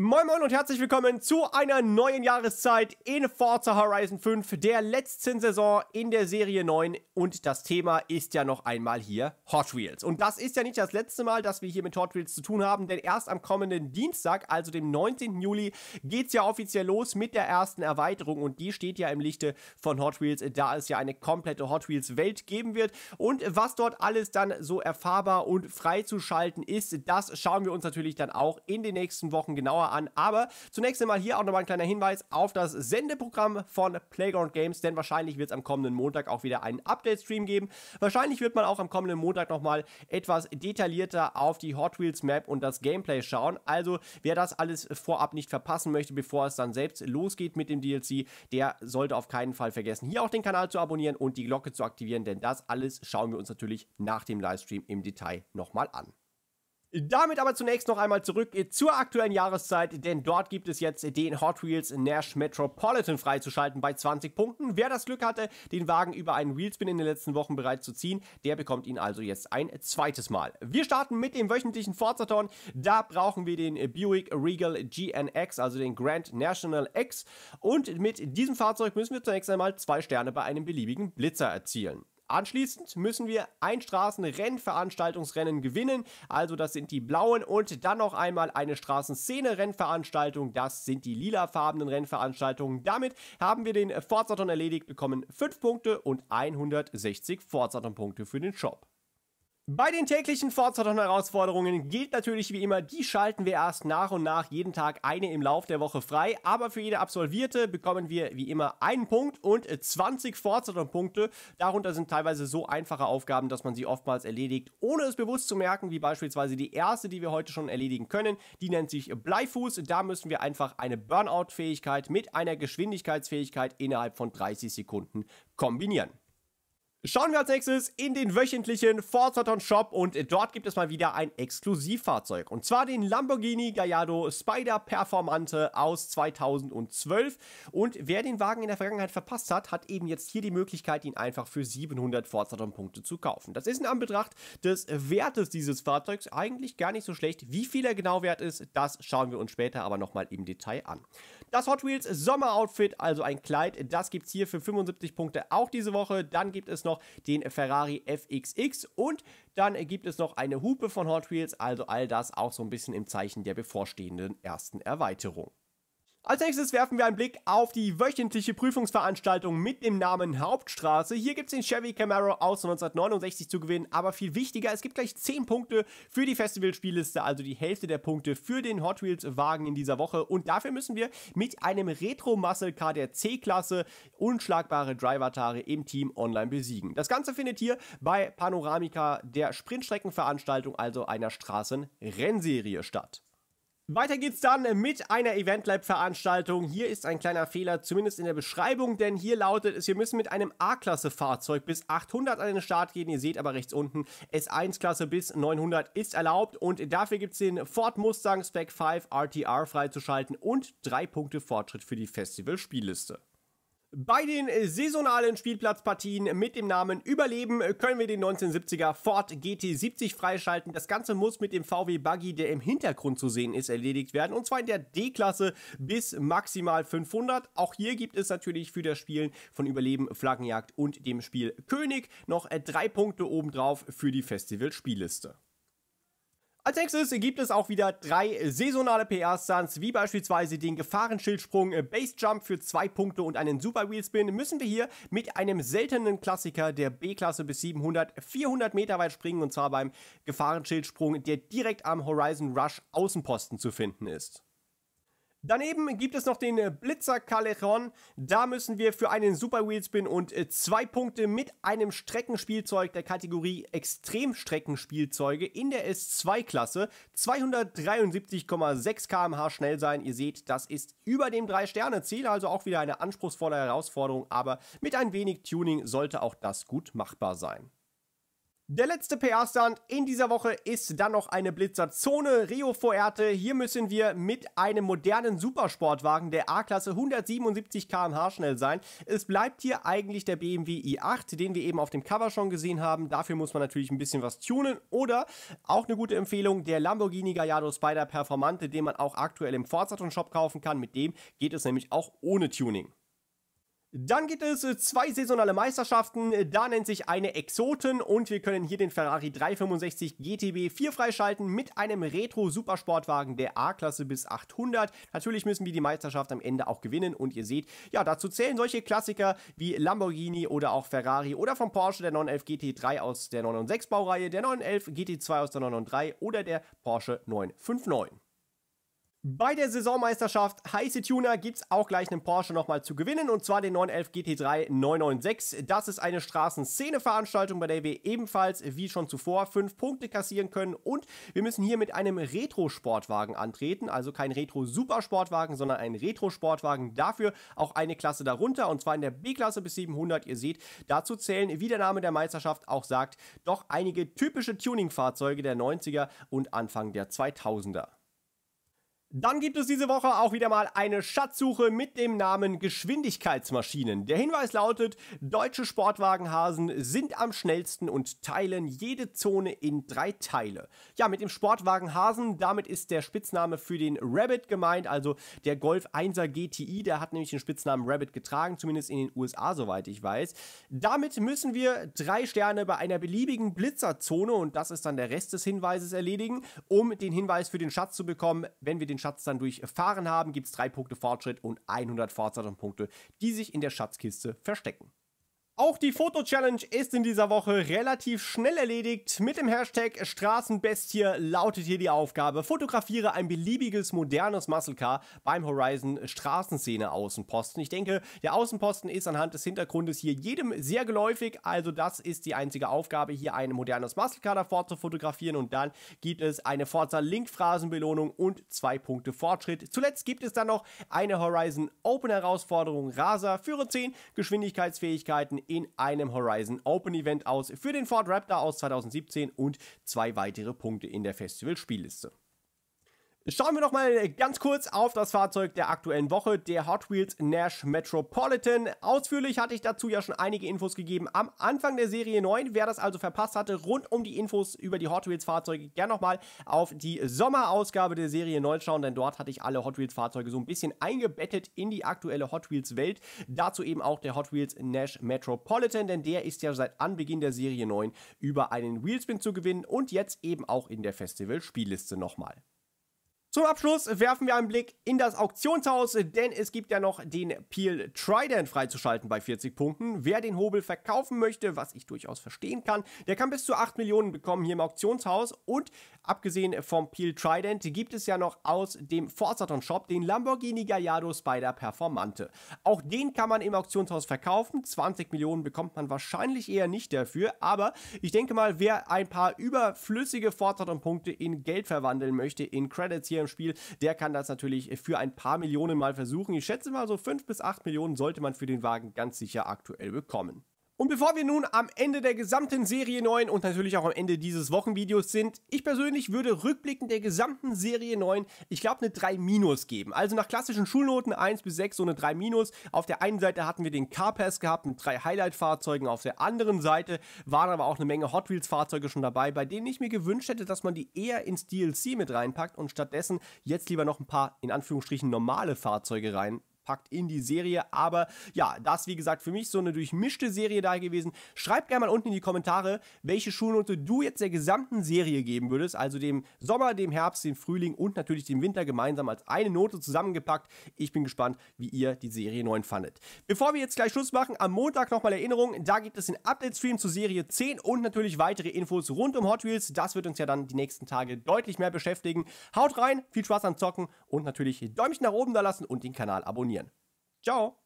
Moin Moin und herzlich willkommen zu einer neuen Jahreszeit in Forza Horizon 5, der letzten Saison in der Serie 9 und das Thema ist ja noch einmal hier Hot Wheels. Und das ist ja nicht das letzte Mal, dass wir hier mit Hot Wheels zu tun haben, denn erst am kommenden Dienstag, also dem 19. Juli, geht es ja offiziell los mit der ersten Erweiterung und die steht ja im Lichte von Hot Wheels, da es ja eine komplette Hot Wheels Welt geben wird. Und was dort alles dann so erfahrbar und freizuschalten ist, das schauen wir uns natürlich dann auch in den nächsten Wochen genauer genauer an. Aber zunächst einmal hier auch nochmal ein kleiner Hinweis auf das Sendeprogramm von Playground Games, denn wahrscheinlich wird es am kommenden Montag auch wieder einen Update-Stream geben. Wahrscheinlich wird man auch am kommenden Montag nochmal etwas detaillierter auf die Hot Wheels Map und das Gameplay schauen. Also wer das alles vorab nicht verpassen möchte, bevor es dann selbst losgeht mit dem DLC, der sollte auf keinen Fall vergessen, hier auch den Kanal zu abonnieren und die Glocke zu aktivieren, denn das alles schauen wir uns natürlich nach dem Livestream im Detail nochmal an. Damit aber zunächst noch einmal zurück äh, zur aktuellen Jahreszeit, denn dort gibt es jetzt äh, den Hot Wheels Nash Metropolitan freizuschalten bei 20 Punkten. Wer das Glück hatte, den Wagen über einen Wheelspin in den letzten Wochen bereits zu ziehen, der bekommt ihn also jetzt ein zweites Mal. Wir starten mit dem wöchentlichen Forzathon. Da brauchen wir den äh, Buick Regal GNX, also den Grand National X. Und mit diesem Fahrzeug müssen wir zunächst einmal zwei Sterne bei einem beliebigen Blitzer erzielen. Anschließend müssen wir ein Straßenrennveranstaltungsrennen gewinnen, also das sind die blauen und dann noch einmal eine Straßenszene-Rennveranstaltung, das sind die lilafarbenen Rennveranstaltungen. Damit haben wir den Forzaton erledigt, bekommen 5 Punkte und 160 Forzaton-Punkte für den Shop. Bei den täglichen Forza Herausforderungen gilt natürlich wie immer, die schalten wir erst nach und nach jeden Tag eine im Lauf der Woche frei, aber für jede absolvierte bekommen wir wie immer einen Punkt und 20 Forza Punkte. Darunter sind teilweise so einfache Aufgaben, dass man sie oftmals erledigt, ohne es bewusst zu merken, wie beispielsweise die erste, die wir heute schon erledigen können, die nennt sich Bleifuß. Da müssen wir einfach eine Burnout Fähigkeit mit einer Geschwindigkeitsfähigkeit innerhalb von 30 Sekunden kombinieren. Schauen wir als nächstes in den wöchentlichen Forzaton Shop und dort gibt es mal wieder ein Exklusivfahrzeug. Und zwar den Lamborghini Gallardo Spider Performante aus 2012. Und wer den Wagen in der Vergangenheit verpasst hat, hat eben jetzt hier die Möglichkeit, ihn einfach für 700 Forzaton Punkte zu kaufen. Das ist in Anbetracht des Wertes dieses Fahrzeugs eigentlich gar nicht so schlecht. Wie viel er genau wert ist, das schauen wir uns später aber nochmal im Detail an. Das Hot Wheels Sommeroutfit, also ein Kleid, das gibt es hier für 75 Punkte auch diese Woche. Dann gibt es noch den Ferrari FXX und dann gibt es noch eine Hupe von Hot Wheels, also all das auch so ein bisschen im Zeichen der bevorstehenden ersten Erweiterung. Als nächstes werfen wir einen Blick auf die wöchentliche Prüfungsveranstaltung mit dem Namen Hauptstraße. Hier gibt es den Chevy Camaro aus 1969 zu gewinnen, aber viel wichtiger, es gibt gleich 10 Punkte für die Festivalspielliste, also die Hälfte der Punkte für den Hot Wheels-Wagen in dieser Woche. Und dafür müssen wir mit einem Retro-Muscle-Car der C-Klasse unschlagbare driver im Team online besiegen. Das Ganze findet hier bei Panoramica, der Sprintstreckenveranstaltung, also einer Straßenrennserie statt. Weiter geht's dann mit einer Eventlab-Veranstaltung. Hier ist ein kleiner Fehler, zumindest in der Beschreibung, denn hier lautet es, wir müssen mit einem A-Klasse-Fahrzeug bis 800 an den Start gehen. Ihr seht aber rechts unten, S1-Klasse bis 900 ist erlaubt und dafür gibt's den Ford Mustang Spec 5 RTR freizuschalten und drei Punkte Fortschritt für die Festival-Spielliste. Bei den äh, saisonalen Spielplatzpartien mit dem Namen Überleben können wir den 1970er Ford GT70 freischalten. Das Ganze muss mit dem VW Buggy, der im Hintergrund zu sehen ist, erledigt werden. Und zwar in der D-Klasse bis maximal 500. Auch hier gibt es natürlich für das Spielen von Überleben, Flaggenjagd und dem Spiel König noch äh, drei Punkte obendrauf für die Festival-Spielliste. Als nächstes gibt es auch wieder drei saisonale PR-Stunts, wie beispielsweise den Gefahrenschildsprung, äh, Base Jump für zwei Punkte und einen Super Wheel Spin, müssen wir hier mit einem seltenen Klassiker der B-Klasse bis 700 400 Meter weit springen und zwar beim Gefahrenschildsprung, der direkt am Horizon Rush Außenposten zu finden ist. Daneben gibt es noch den äh, Blitzer Callejon. Da müssen wir für einen Super Wheelspin und äh, zwei Punkte mit einem Streckenspielzeug der Kategorie Extremstreckenspielzeuge in der S2-Klasse 273,6 km/h schnell sein. Ihr seht, das ist über dem 3-Sterne-Ziel, also auch wieder eine anspruchsvolle Herausforderung, aber mit ein wenig Tuning sollte auch das gut machbar sein. Der letzte PR-Stand in dieser Woche ist dann noch eine Blitzerzone Rio Fuerte. Hier müssen wir mit einem modernen Supersportwagen der A-Klasse 177 km/h schnell sein. Es bleibt hier eigentlich der BMW i8, den wir eben auf dem Cover schon gesehen haben. Dafür muss man natürlich ein bisschen was tunen oder auch eine gute Empfehlung der Lamborghini Gallardo Spider Performante, den man auch aktuell im forza Forzaton Shop kaufen kann. Mit dem geht es nämlich auch ohne Tuning. Dann gibt es äh, zwei saisonale Meisterschaften, äh, da nennt sich eine Exoten und wir können hier den Ferrari 365 GTB 4 freischalten mit einem Retro-Supersportwagen der A-Klasse bis 800. Natürlich müssen wir die Meisterschaft am Ende auch gewinnen und ihr seht, ja, dazu zählen solche Klassiker wie Lamborghini oder auch Ferrari oder vom Porsche der 911 GT3 aus der 996 Baureihe, der 911 GT2 aus der 993 oder der Porsche 959. Bei der Saisonmeisterschaft Heiße Tuner gibt es auch gleich einen Porsche nochmal zu gewinnen und zwar den 911 GT3 996. Das ist eine Straßenszene-Veranstaltung, bei der wir ebenfalls wie schon zuvor fünf Punkte kassieren können und wir müssen hier mit einem Retro-Sportwagen antreten, also kein Retro-Supersportwagen, sondern ein Retro-Sportwagen. Dafür auch eine Klasse darunter und zwar in der B-Klasse bis 700. Ihr seht, dazu zählen, wie der Name der Meisterschaft auch sagt, doch einige typische Tuning-Fahrzeuge der 90er und Anfang der 2000er. Dann gibt es diese Woche auch wieder mal eine Schatzsuche mit dem Namen Geschwindigkeitsmaschinen. Der Hinweis lautet, deutsche Sportwagenhasen sind am schnellsten und teilen jede Zone in drei Teile. Ja, mit dem Sportwagenhasen, damit ist der Spitzname für den Rabbit gemeint, also der Golf 1er GTI, der hat nämlich den Spitznamen Rabbit getragen, zumindest in den USA, soweit ich weiß. Damit müssen wir drei Sterne bei einer beliebigen Blitzerzone, und das ist dann der Rest des Hinweises, erledigen, um den Hinweis für den Schatz zu bekommen, wenn wir den den Schatz dann durchfahren haben, gibt es drei Punkte Fortschritt und 100 Fortschrittspunkte, die sich in der Schatzkiste verstecken. Auch die Foto-Challenge ist in dieser Woche relativ schnell erledigt. Mit dem Hashtag Straßenbestie lautet hier die Aufgabe, fotografiere ein beliebiges modernes Muscle Car beim Horizon Straßenszene Außenposten. Ich denke, der Außenposten ist anhand des Hintergrundes hier jedem sehr geläufig, also das ist die einzige Aufgabe, hier ein modernes Muscle Car davor zu fotografieren und dann gibt es eine Forza Link Phrasenbelohnung und zwei Punkte Fortschritt. Zuletzt gibt es dann noch eine Horizon Open Herausforderung Rasa. Führe 10, Geschwindigkeitsfähigkeiten in einem Horizon Open Event aus für den Ford Raptor aus 2017 und zwei weitere Punkte in der Festival-Spielliste. Schauen wir noch mal äh, ganz kurz auf das Fahrzeug der aktuellen Woche, der Hot Wheels Nash Metropolitan. Ausführlich hatte ich dazu ja schon einige Infos gegeben am Anfang der Serie 9. Wer das also verpasst hatte, rund um die Infos über die Hot Wheels Fahrzeuge, gerne nochmal auf die Sommerausgabe der Serie 9 schauen, denn dort hatte ich alle Hot Wheels Fahrzeuge so ein bisschen eingebettet in die aktuelle Hot Wheels Welt. Dazu eben auch der Hot Wheels Nash Metropolitan, denn der ist ja seit Anbeginn der Serie 9 über einen Wheelspin zu gewinnen und jetzt eben auch in der Festival Spielliste nochmal. Zum Abschluss werfen wir einen Blick in das Auktionshaus, denn es gibt ja noch den Peel Trident freizuschalten bei 40 Punkten. Wer den Hobel verkaufen möchte, was ich durchaus verstehen kann, der kann bis zu 8 Millionen bekommen hier im Auktionshaus. Und abgesehen vom Peel Trident gibt es ja noch aus dem Forzaton Shop den Lamborghini Gallardo Spider Performante. Auch den kann man im Auktionshaus verkaufen. 20 Millionen bekommt man wahrscheinlich eher nicht dafür, aber ich denke mal, wer ein paar überflüssige Forzaton Punkte in Geld verwandeln möchte, in Credits hier hier im Spiel, der kann das natürlich für ein paar Millionen mal versuchen. Ich schätze mal so 5 bis 8 Millionen sollte man für den Wagen ganz sicher aktuell bekommen. Und bevor wir nun am Ende der gesamten Serie 9 und natürlich auch am Ende dieses Wochenvideos sind, ich persönlich würde rückblickend der gesamten Serie 9, ich glaube, eine 3 minus geben. Also nach klassischen Schulnoten 1 bis 6 so eine 3 minus. Auf der einen Seite hatten wir den Carpass gehabt mit drei Highlight-Fahrzeugen, auf der anderen Seite waren aber auch eine Menge Hot Wheels-Fahrzeuge schon dabei, bei denen ich mir gewünscht hätte, dass man die eher ins DLC mit reinpackt und stattdessen jetzt lieber noch ein paar, in Anführungsstrichen, normale Fahrzeuge rein packt in die Serie. Aber ja, das wie gesagt für mich so eine durchmischte Serie da gewesen. Schreibt gerne mal unten in die Kommentare, welche Schulnote du jetzt der gesamten Serie geben würdest. Also dem Sommer, dem Herbst, dem Frühling und natürlich dem Winter gemeinsam als eine Note zusammengepackt. Ich bin gespannt, wie ihr die Serie 9 fandet. Bevor wir jetzt gleich Schluss machen, am Montag nochmal Erinnerung, da gibt es den Update-Stream zur Serie 10 und natürlich weitere Infos rund um Hot Wheels. Das wird uns ja dann die nächsten Tage deutlich mehr beschäftigen. Haut rein, viel Spaß am Zocken und natürlich Däumchen nach oben da lassen und den Kanal abonnieren abonnieren. Ciao!